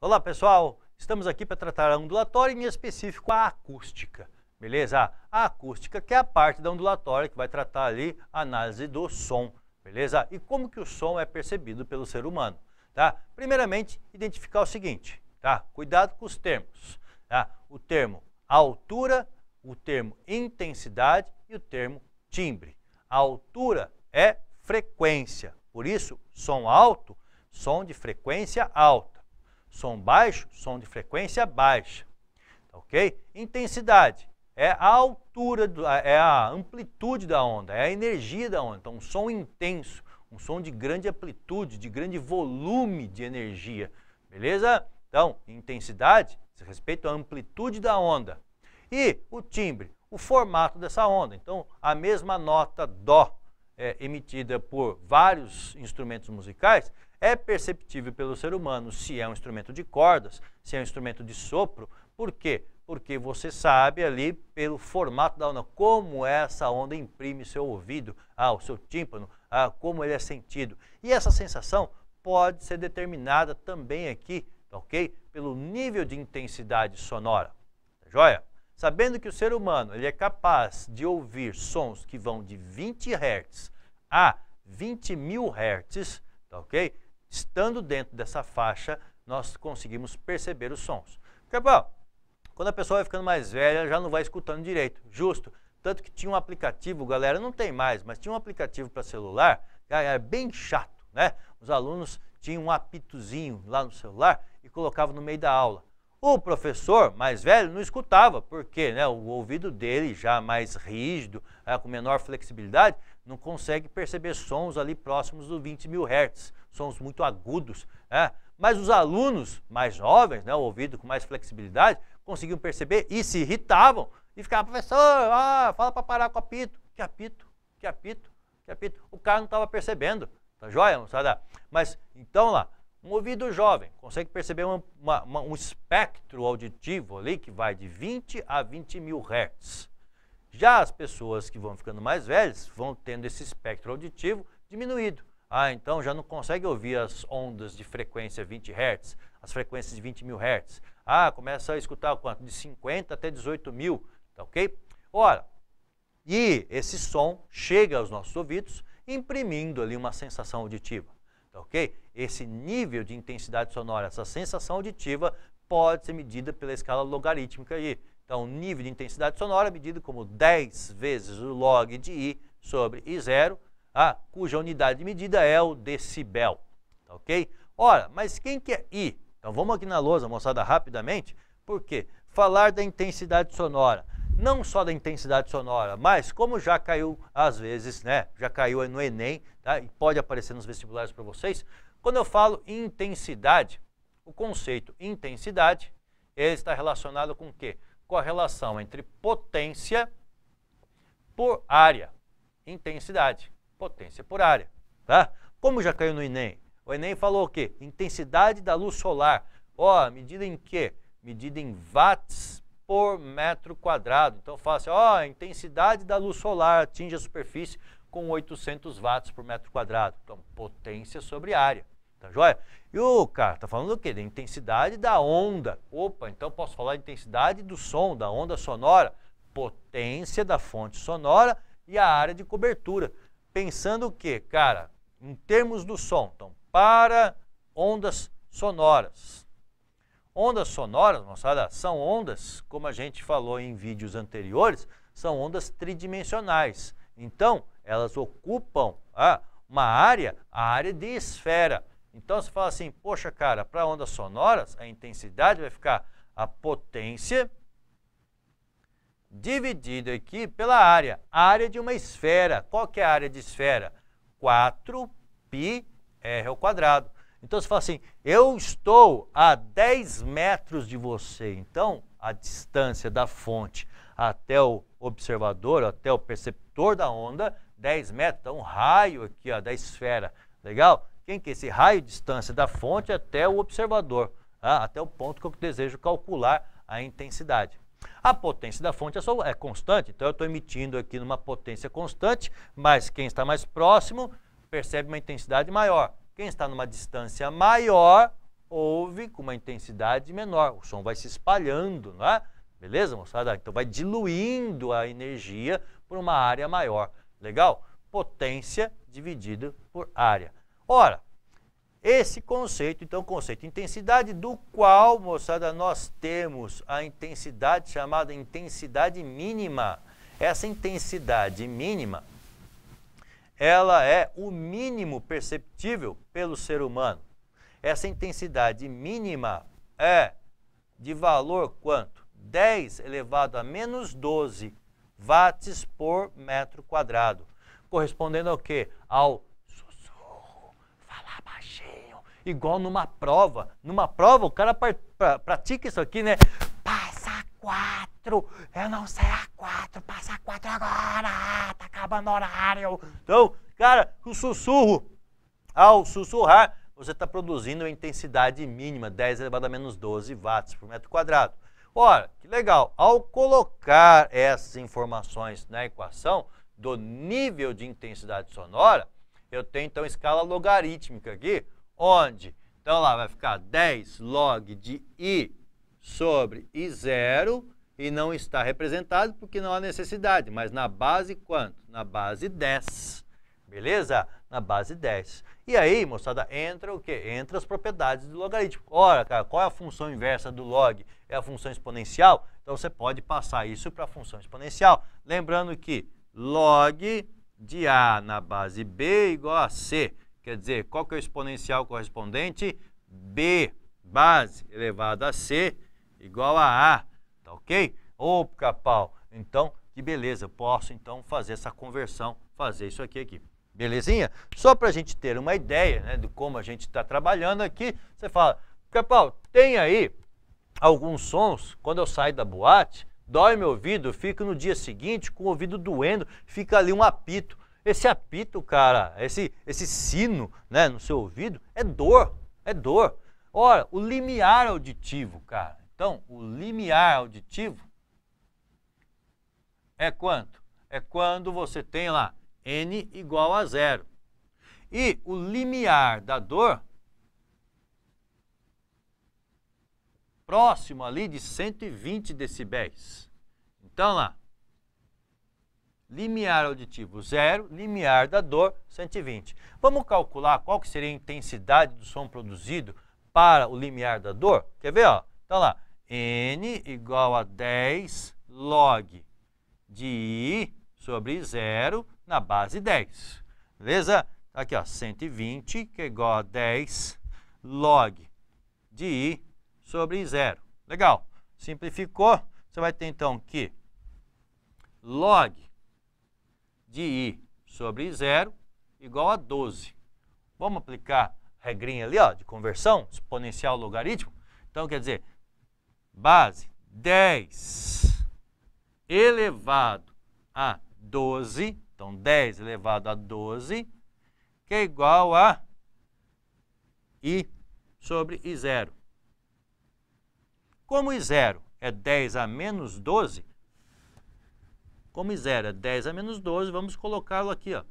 Olá pessoal, estamos aqui para tratar a ondulatória, em específico a acústica, beleza? A acústica que é a parte da ondulatória que vai tratar ali a análise do som, beleza? E como que o som é percebido pelo ser humano, tá? Primeiramente, identificar o seguinte, tá? Cuidado com os termos, tá? O termo altura, o termo intensidade e o termo timbre. A altura é frequência, por isso som alto, som de frequência alta. Som baixo, som de frequência baixa. Tá ok? Intensidade é a altura, do, é a amplitude da onda, é a energia da onda. Então, um som intenso, um som de grande amplitude, de grande volume de energia. Beleza? Então, intensidade se respeita à amplitude da onda. E o timbre, o formato dessa onda. Então, a mesma nota Dó é, emitida por vários instrumentos musicais é perceptível pelo ser humano se é um instrumento de cordas, se é um instrumento de sopro. Por quê? Porque você sabe ali pelo formato da onda, como essa onda imprime seu ouvido, ah, o seu tímpano, ah, como ele é sentido. E essa sensação pode ser determinada também aqui, ok? Pelo nível de intensidade sonora. Tá joia? Sabendo que o ser humano ele é capaz de ouvir sons que vão de 20 Hz a 20 mil Hz, tá ok? Estando dentro dessa faixa, nós conseguimos perceber os sons. Capão, quando a pessoa vai ficando mais velha, já não vai escutando direito, justo. Tanto que tinha um aplicativo, galera, não tem mais, mas tinha um aplicativo para celular, era bem chato, né? Os alunos tinham um apitozinho lá no celular e colocavam no meio da aula. O professor mais velho não escutava, porque né, o ouvido dele, já mais rígido, é, com menor flexibilidade, não consegue perceber sons ali próximos dos 20 mil hertz, sons muito agudos. Né. Mas os alunos mais jovens, né, o ouvido com mais flexibilidade, conseguiam perceber e se irritavam. E ficavam, professor, ah, fala para parar com o apito. Que apito, que apito, que apito. O cara não estava percebendo, tá joia, moçada? Mas então lá, um ouvido jovem consegue perceber uma, uma, uma, um espectro auditivo ali que vai de 20 a 20 mil hertz. Já as pessoas que vão ficando mais velhas vão tendo esse espectro auditivo diminuído. Ah, então já não consegue ouvir as ondas de frequência 20 Hz, as frequências de 20 mil Hz. Ah, começa a escutar quanto? De 50 até 18 mil, tá ok? Ora, e esse som chega aos nossos ouvidos imprimindo ali uma sensação auditiva ok? Esse nível de intensidade sonora, essa sensação auditiva, pode ser medida pela escala logarítmica I. Então, o nível de intensidade sonora é medido como 10 vezes o log de I sobre I0, a ah, cuja unidade de medida é o decibel, tá ok? Ora, mas quem que é I? Então, vamos aqui na lousa, moçada, rapidamente, por quê? falar da intensidade sonora não só da intensidade sonora, mas como já caiu às vezes, né? Já caiu no Enem, tá? E pode aparecer nos vestibulares para vocês. Quando eu falo intensidade, o conceito intensidade, ele está relacionado com o quê? Com a relação entre potência por área. Intensidade, potência por área, tá? Como já caiu no Enem? O Enem falou o quê? Intensidade da luz solar. Ó, oh, medida em quê? Medida em watts por metro quadrado. Então fala assim, ó, a intensidade da luz solar atinge a superfície com 800 watts por metro quadrado. Então, potência sobre área. Tá joia? E o cara tá falando o quê? Da intensidade da onda. Opa, então posso falar de intensidade do som, da onda sonora, potência da fonte sonora e a área de cobertura. Pensando o quê, cara? Em termos do som. Então, para ondas sonoras, Ondas sonoras, moçada, são ondas, como a gente falou em vídeos anteriores, são ondas tridimensionais. Então, elas ocupam ah, uma área, a área de esfera. Então, você fala assim, poxa, cara, para ondas sonoras, a intensidade vai ficar a potência dividida aqui pela área. A área de uma esfera. Qual que é a área de esfera? 4 πr ao quadrado. Então você fala assim: eu estou a 10 metros de você. Então, a distância da fonte até o observador, até o perceptor da onda, 10 metros, então um raio aqui ó, da esfera. Legal? Quem que é esse raio de distância da fonte até o observador, tá? até o ponto que eu desejo calcular a intensidade. A potência da fonte é, só, é constante, então eu estou emitindo aqui numa potência constante, mas quem está mais próximo percebe uma intensidade maior. Quem está numa distância maior ouve com uma intensidade menor. O som vai se espalhando, não é? Beleza, moçada? Então vai diluindo a energia por uma área maior. Legal? Potência dividido por área. Ora, esse conceito, então, conceito de intensidade, do qual, moçada, nós temos a intensidade chamada intensidade mínima. Essa intensidade mínima ela é o mínimo perceptível pelo ser humano. Essa intensidade mínima é de valor quanto? 10 elevado a menos 12 watts por metro quadrado, correspondendo ao que? Ao sussurro, falar baixinho, igual numa prova. Numa prova, o cara pratica isso aqui, né? Passa quatro quatro, eu não sei a quatro, passa a quatro agora, ah, tá acabando o horário. Então, cara, o sussurro, ao sussurrar, você está produzindo a intensidade mínima, 10 elevado a menos 12 watts por metro quadrado. Ora, que legal, ao colocar essas informações na equação do nível de intensidade sonora, eu tenho então escala logarítmica aqui, onde, então lá vai ficar 10 log de I sobre i zero e não está representado porque não há necessidade, mas na base quanto? Na base 10. Beleza? Na base 10. E aí, moçada, entra o quê? Entra as propriedades do logaritmo. Ora, cara, qual é a função inversa do log? É a função exponencial? Então você pode passar isso para a função exponencial. Lembrando que log de A na base B é igual a C. Quer dizer, qual que é o exponencial correspondente? B, base elevado a C, igual a A. Tá ok? Opa, pau. Então, que beleza. Eu posso, então, fazer essa conversão, fazer isso aqui aqui. Belezinha? Só para a gente ter uma ideia né, de como a gente está trabalhando aqui, você fala, pica-pau, tem aí alguns sons, quando eu saio da boate, dói meu ouvido, eu fico no dia seguinte com o ouvido doendo, fica ali um apito. Esse apito, cara, esse, esse sino né, no seu ouvido, é dor, é dor. Ora, o limiar auditivo, cara, então, o limiar auditivo é quanto? É quando você tem lá n igual a zero. E o limiar da dor, próximo ali de 120 decibéis. Então lá, limiar auditivo zero, limiar da dor 120. Vamos calcular qual que seria a intensidade do som produzido para o limiar da dor? Quer ver? Ó? Então lá, n igual a 10 log de i sobre zero na base 10. Beleza? Tá aqui, ó, 120, que é igual a 10 log de i sobre zero. Legal. Simplificou. Você vai ter, então, que log de i sobre zero igual a 12. Vamos aplicar a regrinha ali, ó, de conversão, exponencial logaritmo. Então, quer dizer, base 10 elevado a 12, então 10 elevado a 12, que é igual a I sobre I0. Como I0 é 10 a menos 12, como I0 é 10 a menos 12, vamos colocá-lo aqui. Ó.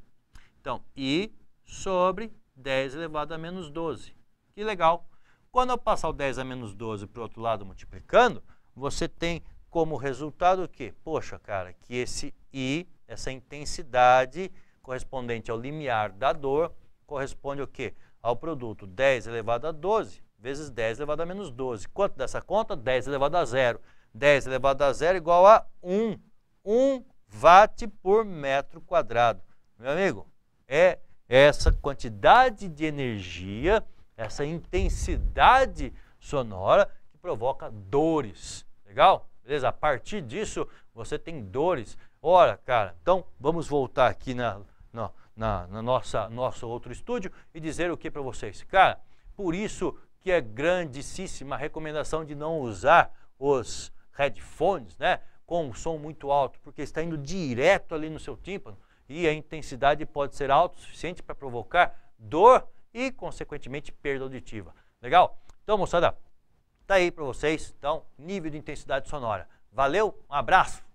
Então, I sobre 10 elevado a menos 12. Que legal! Quando eu passar o 10 a menos 12 para o outro lado multiplicando, você tem como resultado o quê? Poxa, cara, que esse I, essa intensidade correspondente ao limiar da dor, corresponde ao quê? Ao produto 10 elevado a 12 vezes 10 elevado a menos 12. Quanto dessa conta? 10 elevado a zero. 10 elevado a zero igual a 1. 1 watt por metro quadrado. Meu amigo, é essa quantidade de energia essa intensidade sonora que provoca dores. Legal? Beleza? A partir disso, você tem dores. Ora, cara, então vamos voltar aqui na, na, na, na nossa nosso outro estúdio e dizer o que para vocês. Cara, por isso que é grandíssima a recomendação de não usar os headphones, né? Com um som muito alto, porque está indo direto ali no seu tímpano e a intensidade pode ser alta o suficiente para provocar dor e, consequentemente, perda auditiva. Legal? Então, moçada, tá aí para vocês, então, nível de intensidade sonora. Valeu, um abraço!